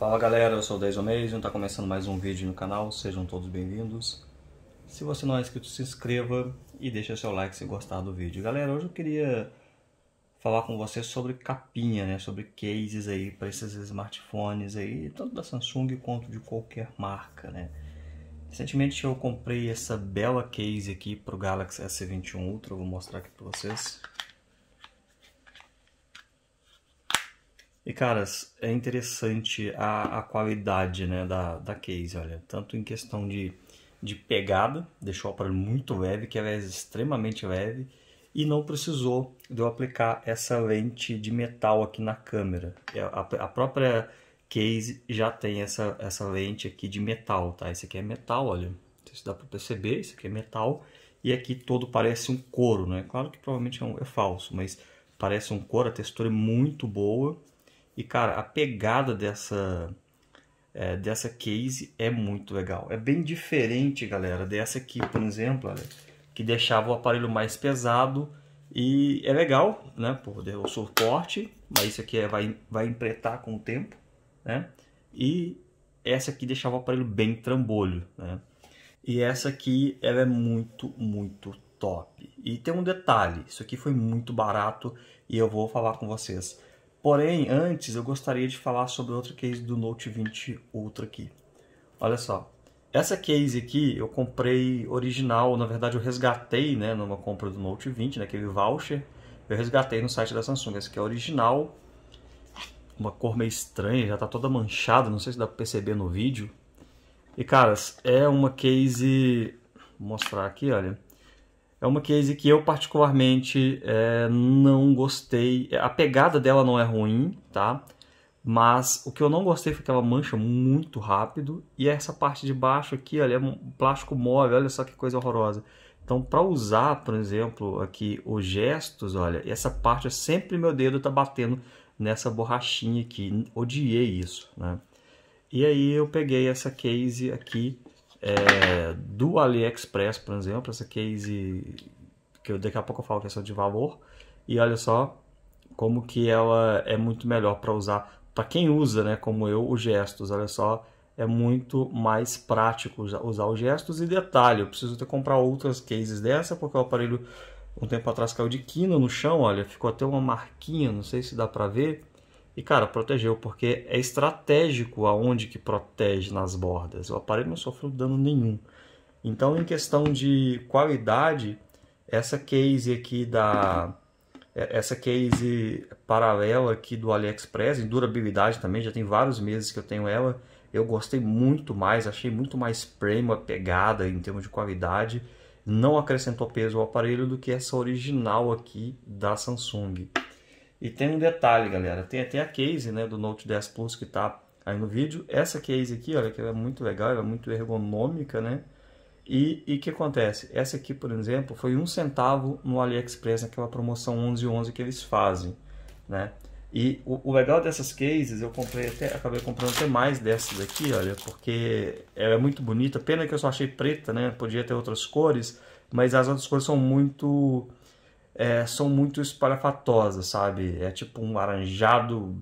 Fala galera, eu sou o Daisomason, está começando mais um vídeo no canal, sejam todos bem-vindos. Se você não é inscrito, se inscreva e deixe seu like se gostar do vídeo. Galera, hoje eu queria falar com você sobre capinha, né? sobre cases aí para esses smartphones aí, tanto da Samsung quanto de qualquer marca, né? Recentemente eu comprei essa bela case aqui para o Galaxy S21 Ultra, vou mostrar aqui para vocês. E, caras, é interessante a, a qualidade né, da, da case, olha. Tanto em questão de, de pegada, deixou o aparelho muito leve, que ela é extremamente leve, e não precisou de eu aplicar essa lente de metal aqui na câmera. É, a, a própria case já tem essa, essa lente aqui de metal, tá? Esse aqui é metal, olha. Não sei se dá para perceber, esse aqui é metal. E aqui todo parece um couro, né? Claro que provavelmente é, um, é falso, mas parece um couro, a textura é muito boa e, cara, a pegada dessa, é, dessa case é muito legal. É bem diferente, galera, dessa aqui, por exemplo, olha, que deixava o aparelho mais pesado. E é legal, né? Por o suporte, mas isso aqui é, vai, vai empretar com o tempo, né? E essa aqui deixava o aparelho bem trambolho, né? E essa aqui, ela é muito, muito top. E tem um detalhe, isso aqui foi muito barato e eu vou falar com vocês. Porém, antes eu gostaria de falar sobre outra case do Note 20 Ultra aqui. Olha só, essa case aqui eu comprei original, na verdade eu resgatei né, numa compra do Note 20, naquele né, voucher, eu resgatei no site da Samsung. Essa aqui é original, uma cor meio estranha, já está toda manchada, não sei se dá para perceber no vídeo. E caras, é uma case, vou mostrar aqui, olha, é uma case que eu particularmente é, não gostei. A pegada dela não é ruim, tá? Mas o que eu não gostei foi que ela mancha muito rápido e essa parte de baixo aqui, olha, é um plástico móvel, olha só que coisa horrorosa. Então, para usar, por exemplo, aqui os gestos, olha, essa parte é sempre meu dedo tá batendo nessa borrachinha aqui. Odiei isso, né? E aí eu peguei essa case aqui é, do AliExpress, por exemplo, essa case que eu daqui a pouco eu falo é só de valor. E olha só como que ela é muito melhor para usar para quem usa, né, como eu, os gestos. Olha só, é muito mais prático usar os gestos e detalhe, eu preciso ter comprar outras cases dessa porque o aparelho um tempo atrás caiu de quina no chão, olha, ficou até uma marquinha, não sei se dá para ver. E, cara, protegeu, porque é estratégico aonde que protege nas bordas. O aparelho não sofreu dano nenhum. Então, em questão de qualidade, essa case aqui da... É, essa case paralela aqui do AliExpress, em durabilidade também, já tem vários meses que eu tenho ela. Eu gostei muito mais, achei muito mais prêmio a pegada em termos de qualidade. Não acrescentou peso ao aparelho do que essa original aqui da Samsung. E tem um detalhe, galera, tem até a case né, do Note 10 Plus que está aí no vídeo. Essa case aqui, olha, que ela é muito legal, ela é muito ergonômica, né? E o que acontece? Essa aqui, por exemplo, foi um centavo no AliExpress, naquela promoção 1111 que eles fazem, né? E o, o, legal dessas cases, eu comprei até, acabei comprando até mais dessas daqui, olha, porque ela é muito bonita. Pena que eu só achei preta, né? Podia ter outras cores, mas as outras cores são muito é, são muito espalhafatosas, sabe? É tipo um laranjado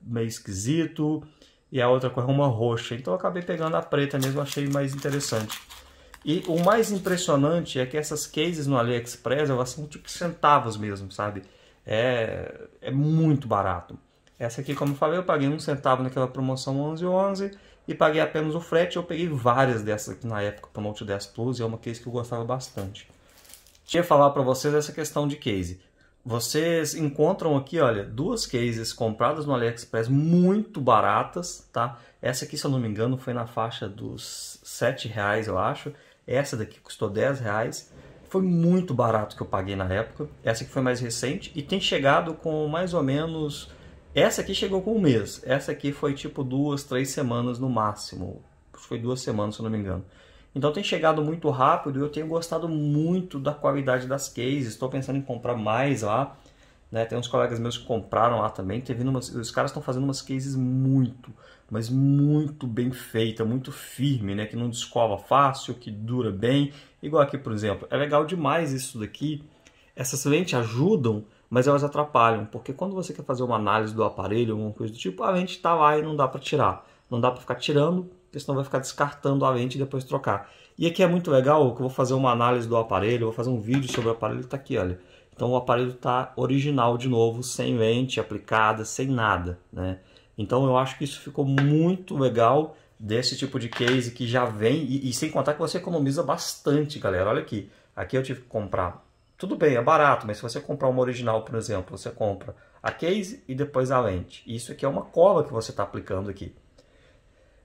meio esquisito e a outra cor é uma roxa. Então eu acabei pegando a preta mesmo, achei mais interessante. E o mais impressionante é que essas cases no AliExpress elas são tipo centavos mesmo, sabe? É, é muito barato. Essa aqui, como eu falei, eu paguei um centavo naquela promoção 1111 e paguei apenas o frete. Eu peguei várias dessas aqui na época para o Note 10 Plus e é uma case que eu gostava bastante. Queria falar para vocês essa questão de case. Vocês encontram aqui, olha, duas cases compradas no AliExpress muito baratas, tá? Essa aqui, se eu não me engano, foi na faixa dos 7 reais, eu acho. Essa daqui custou 10 reais. Foi muito barato que eu paguei na época. Essa aqui foi mais recente e tem chegado com mais ou menos... Essa aqui chegou com um mês. Essa aqui foi tipo duas, três semanas no máximo. Foi duas semanas, se eu não me engano. Então tem chegado muito rápido e eu tenho gostado muito da qualidade das cases. Estou pensando em comprar mais lá. Né? Tem uns colegas meus que compraram lá também. Teve umas, os caras estão fazendo umas cases muito, mas muito bem feita, muito firme, né? que não descova fácil, que dura bem. Igual aqui, por exemplo. É legal demais isso daqui. Essas lentes ajudam, mas elas atrapalham, porque quando você quer fazer uma análise do aparelho, alguma coisa do tipo, a lente está lá e não dá para tirar. Não dá para ficar tirando porque senão vai ficar descartando a lente e depois trocar. E aqui é muito legal que eu vou fazer uma análise do aparelho, vou fazer um vídeo sobre o aparelho, está aqui, olha. Então o aparelho está original de novo, sem lente aplicada, sem nada, né? Então eu acho que isso ficou muito legal desse tipo de case que já vem, e, e sem contar que você economiza bastante, galera. Olha aqui, aqui eu tive que comprar, tudo bem, é barato, mas se você comprar uma original, por exemplo, você compra a case e depois a lente. Isso aqui é uma cola que você está aplicando aqui.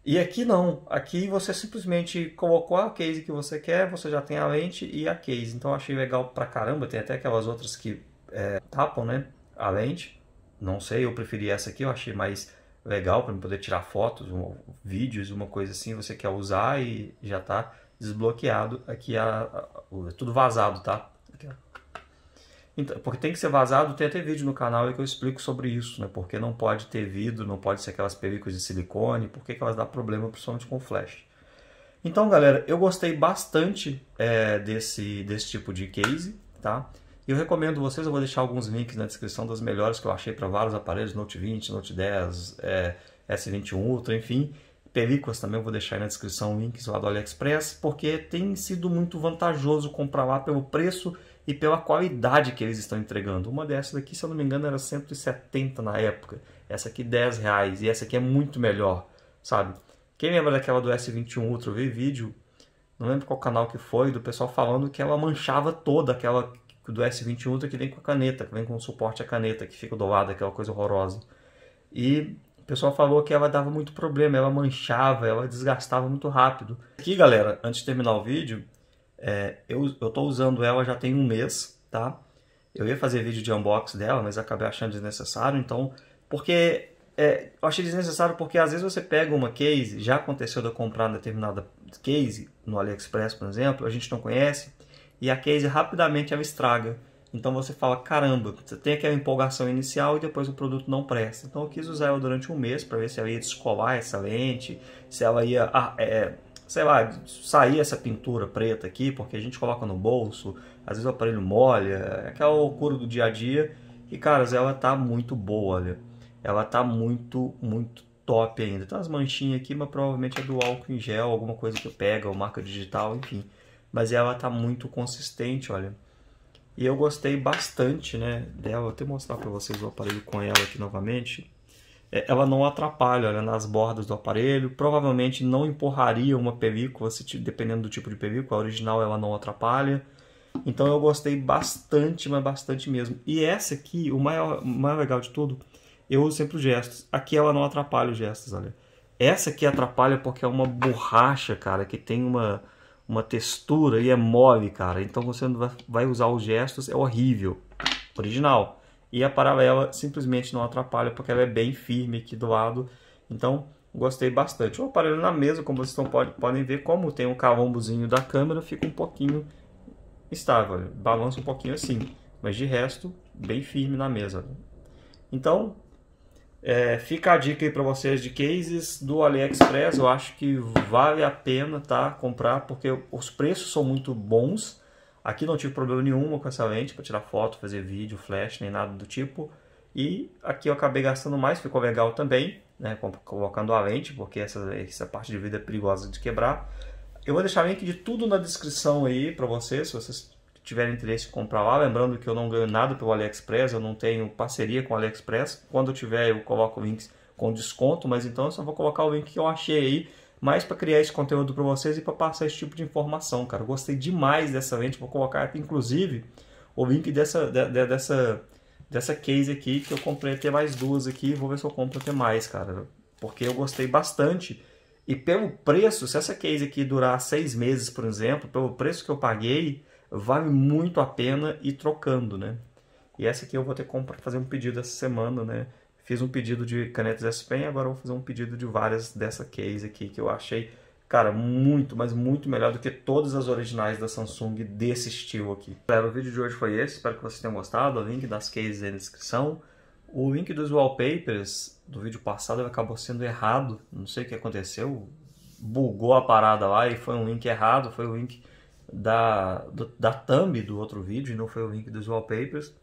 E aqui não. Aqui você simplesmente colocou a case que você quer, você já tem a lente e a case. Então achei legal pra caramba. Tem até aquelas outras que é, tapam né, a lente. Não sei, eu preferi essa aqui, eu achei mais legal para poder tirar fotos, um, vídeos, uma coisa assim. Você quer usar e já tá desbloqueado aqui a, a, a é tudo vazado, tá? Aqui, ó. Então, porque tem que ser vazado, tem até vídeo no canal que eu explico sobre isso, né? Porque não pode ter vidro, não pode ser aquelas películas de silicone, porque que elas dão problema, principalmente com flash. Então, galera, eu gostei bastante é, desse, desse tipo de case, tá? E eu recomendo vocês, eu vou deixar alguns links na descrição das melhores que eu achei para vários aparelhos, Note 20, Note 10, é, S21 Ultra, enfim películas também, eu vou deixar aí na descrição links lá do AliExpress, porque tem sido muito vantajoso comprar lá pelo preço e pela qualidade que eles estão entregando. Uma dessas daqui, se eu não me engano, era 170 na época. Essa aqui 10 reais e essa aqui é muito melhor, sabe? Quem lembra daquela do S21 Ultra, eu vi vídeo, não lembro qual canal que foi, do pessoal falando que ela manchava toda aquela do S21 Ultra que vem com a caneta, que vem com o suporte à caneta, que fica do lado, aquela coisa horrorosa. E pessoal falou que ela dava muito problema, ela manchava, ela desgastava muito rápido. Aqui, galera, antes de terminar o vídeo, é, eu, eu tô usando ela já tem um mês, tá? Eu ia fazer vídeo de unboxing dela, mas acabei achando desnecessário, então... Porque é, eu achei desnecessário porque às vezes você pega uma case, já aconteceu de eu comprar determinada case, no AliExpress, por exemplo, a gente não conhece, e a case rapidamente ela estraga. Então você fala, caramba, você tem aquela empolgação inicial e depois o produto não presta. Então eu quis usar ela durante um mês para ver se ela ia descolar essa lente, se ela ia, ah, é, sei lá, sair essa pintura preta aqui, porque a gente coloca no bolso, às vezes o aparelho molha, é aquela loucura do dia a dia. E caras, ela tá muito boa, olha. Ela tá muito, muito top ainda. Tem as manchinhas aqui, mas provavelmente é do álcool em gel, alguma coisa que pega, é ou marca digital, enfim. Mas ela tá muito consistente, olha e eu gostei bastante né, dela. Vou até mostrar para vocês o aparelho com ela aqui novamente. É, ela não atrapalha olha é nas bordas do aparelho. Provavelmente não empurraria uma película, se, dependendo do tipo de película. A original ela não atrapalha. Então eu gostei bastante, mas bastante mesmo. E essa aqui, o maior, maior legal de tudo, eu uso sempre os gestos. Aqui ela não atrapalha os gestos, olha. Essa aqui atrapalha porque é uma borracha, cara, que tem uma uma textura e é mole, cara. Então você vai usar os gestos, é horrível. Original. E a paralela simplesmente não atrapalha porque ela é bem firme aqui do lado. Então gostei bastante. O aparelho na mesa, como vocês estão, pode, podem ver, como tem um calombozinho da câmera, fica um pouquinho estável. Balança um pouquinho assim. Mas de resto, bem firme na mesa. Então, é, fica a dica aí para vocês de cases do AliExpress. Eu acho que vale a pena tá, comprar porque os preços são muito bons. Aqui não tive problema nenhum com essa lente para tirar foto, fazer vídeo, flash, nem nada do tipo. E aqui eu acabei gastando mais, ficou legal também, né, colocando a lente, porque essa, essa parte de vidro é perigosa de quebrar. Eu vou deixar o link de tudo na descrição aí para vocês, se vocês tiver interesse em comprar lá, lembrando que eu não ganho nada pelo AliExpress, eu não tenho parceria com o AliExpress. Quando eu tiver, eu coloco links com desconto, mas então eu só vou colocar o link que eu achei aí, mais para criar esse conteúdo para vocês e para passar esse tipo de informação, cara. Eu gostei demais dessa lente, vou colocar aqui, inclusive o link dessa, de, de, dessa, dessa case aqui que eu comprei até mais duas aqui, vou ver se eu compro até mais, cara, porque eu gostei bastante. E pelo preço, se essa case aqui durar seis meses, por exemplo, pelo preço que eu paguei, vale muito a pena ir trocando, né? E essa aqui eu vou ter que fazer um pedido essa semana, né? Fiz um pedido de canetas S Pen, agora vou fazer um pedido de várias dessa case aqui que eu achei, cara, muito, mas muito melhor do que todas as originais da Samsung desse estilo aqui. Galera, o vídeo de hoje foi esse, espero que vocês tenham gostado. O link das cases é na descrição. O link dos wallpapers do vídeo passado acabou sendo errado, não sei o que aconteceu, bugou a parada lá e foi um link errado, foi o um link da, do, da thumb do outro vídeo, não foi o link dos wallpapers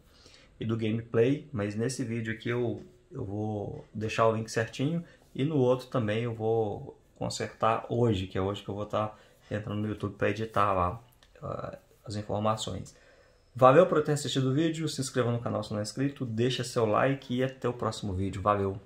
e do gameplay, mas nesse vídeo aqui eu, eu vou deixar o link certinho e no outro também eu vou consertar hoje, que é hoje que eu vou estar tá entrando no YouTube para editar lá uh, as informações. Valeu por ter assistido o vídeo, se inscreva no canal se não é inscrito, deixa seu like e até o próximo vídeo. Valeu!